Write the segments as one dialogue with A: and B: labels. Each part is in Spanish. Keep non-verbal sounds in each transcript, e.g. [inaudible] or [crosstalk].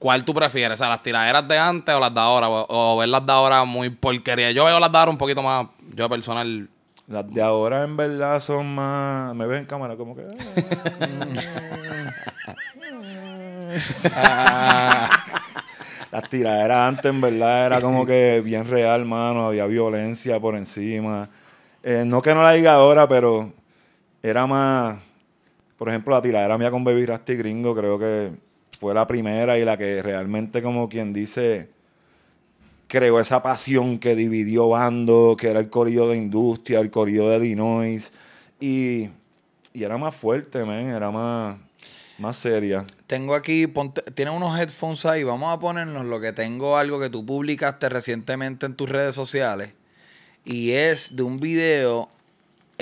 A: ¿Cuál tú prefieres? O las tiraderas de antes o las de ahora. O, verlas ver las de ahora muy porquería. Yo veo las de ahora un poquito más. Yo personal.
B: Las de ahora en verdad son más. Me ves en cámara como que. [laughs] Las tiraderas antes en verdad era como que bien real, mano. Había violencia por encima. Eh, no que no la diga ahora, pero era más. Por ejemplo, la tiradera mía con Baby Rasty Gringo, creo que fue la primera y la que realmente, como quien dice, creó esa pasión que dividió bando, que era el corrido de industria, el corrido de Dinois. Y, y era más fuerte, man, era más, más seria. Tengo aquí, tiene unos headphones
A: ahí, vamos a ponernos lo que tengo, algo que tú publicaste recientemente en tus redes sociales. Y es de un video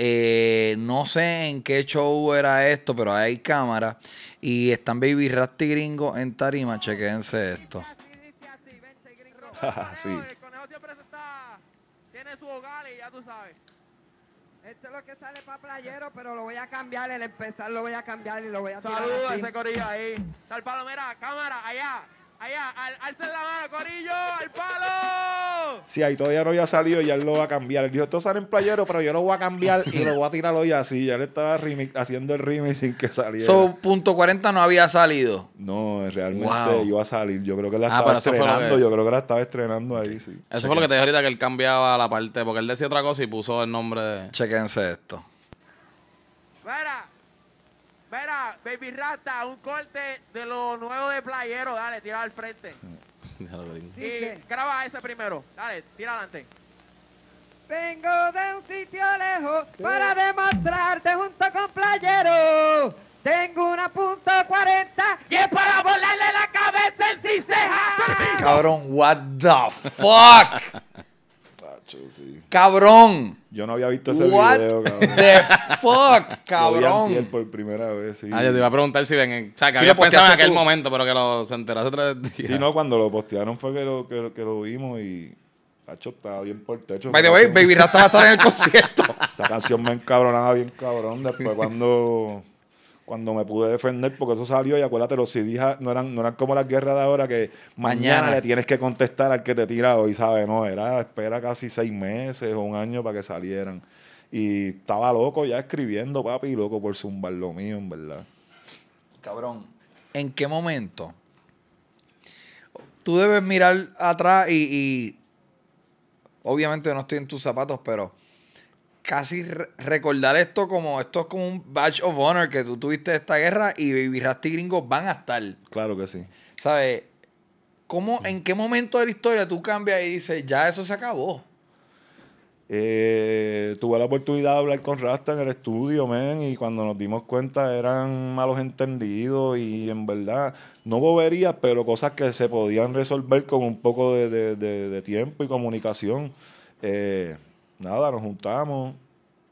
A: eh, no sé en qué show era esto, pero hay cámara. Y están Baby Rasty Gringo en tarima. Chequense esto. [laughs]
B: sí. El conejo siempre está, tiene su hogar y
A: ya tú sabes. Esto es lo que sale para playero, pero lo voy a cambiar. El empezar lo voy a cambiar y lo voy a tirar Saludos a ese corillo ahí. Al palo, mira, cámara, allá, allá. Al, alcen la mano, corillo,
B: al palo si ahí todavía no había salido, ya él lo va a cambiar. Él dijo, esto sale en playero, pero yo lo voy a cambiar y lo voy a tirar hoy así. Ya él estaba haciendo el remix sin que saliera. So, punto 40 no había salido. No, realmente iba a salir. Yo creo que la ah, estaba estrenando. Yo creo que la estaba estrenando ahí, sí. Eso fue lo que te
A: dije ahorita, que él cambiaba la parte, porque él decía otra cosa y puso el nombre de...
B: Chequense esto.
A: Mira, mira, Baby Rata, un corte de lo nuevo de playero. Dale, tira al frente. Y [laughs] graba ese primero. Dale, tira adelante. Vengo de un sitio lejos para demostrarte junto con playero. Tengo una punta 40 y es para volarle la cabeza en ciseja. Cabrón, what the fuck?
B: Cabrón. Yo no había visto ese video, cabrón. The
A: fuck, cabrón. [laughs] Lo vi
B: por primera vez, ah, yo te iba a preguntar si ven. O sea, que en aquel
A: momento, pero que lo se enteró tres días. Sí, no,
B: cuando lo postearon fue que lo, que, lo vimos y. cacho estaba bien por el techo. By the way, Baby Rasta estaba en el concierto. [laughs] Esa canción me encabronaba bien cabrón. Después cuando cuando me pude defender, porque eso salió y acuérdate, los CDs no eran, no como las guerras de ahora que mañana, le tienes que contestar al que te tira hoy, ¿sabes? No, era espera casi seis meses o un año para que salieran. Y estaba loco ya escribiendo, papi, loco por zumbar lo mío, en verdad. Cabrón, ¿en qué momento?
A: Tú debes mirar atrás y... obviamente no estoy en tus zapatos, pero casi recordar esto como esto es como un badge of honor que tú tuviste esta guerra y Baby Rasty Gringo van a estar. Claro que sí. ¿Sabes? ¿Cómo, ¿En qué momento de la historia tú cambias y dices, ya eso se acabó?
B: Eh, tuve la oportunidad de hablar con Rasta en el estudio, men, y cuando nos dimos cuenta eran malos entendidos y en verdad no boberías, pero cosas que se podían resolver con un poco de, tiempo y comunicación. Eh, nada, nos juntamos,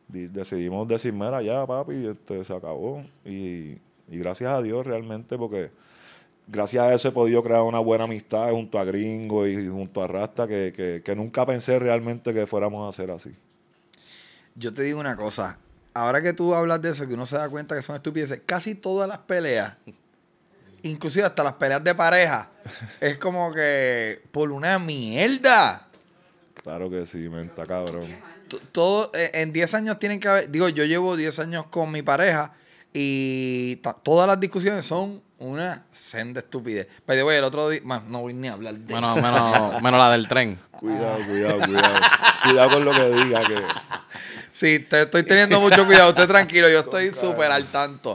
B: decidimos decir, mira, ya, papi, este, se acabó. Y, gracias a Dios realmente, porque gracias a eso he podido crear una buena amistad junto a Gringo y junto a Rasta, que, nunca pensé realmente que fuéramos a hacer así. Yo te digo una cosa,
A: ahora que tú hablas de eso, que uno se da cuenta que son estupideces, casi todas las peleas, inclusive hasta las peleas de pareja, [laughs] es como que por una mierda.
B: Claro que sí, menta, cabrón.
A: Todo, eh, en 10 años tienen que haber. Digo, yo llevo 10 años con mi pareja y todas las discusiones son una senda estupidez. Pero voy el otro día. no voy ni a hablar de menos, [laughs] Menos, la del tren. Cuidado, cuidado, cuidado. cuidado con lo que diga. Que... Sí, te estoy teniendo mucho cuidado. Usted tranquilo, yo estoy súper al tanto.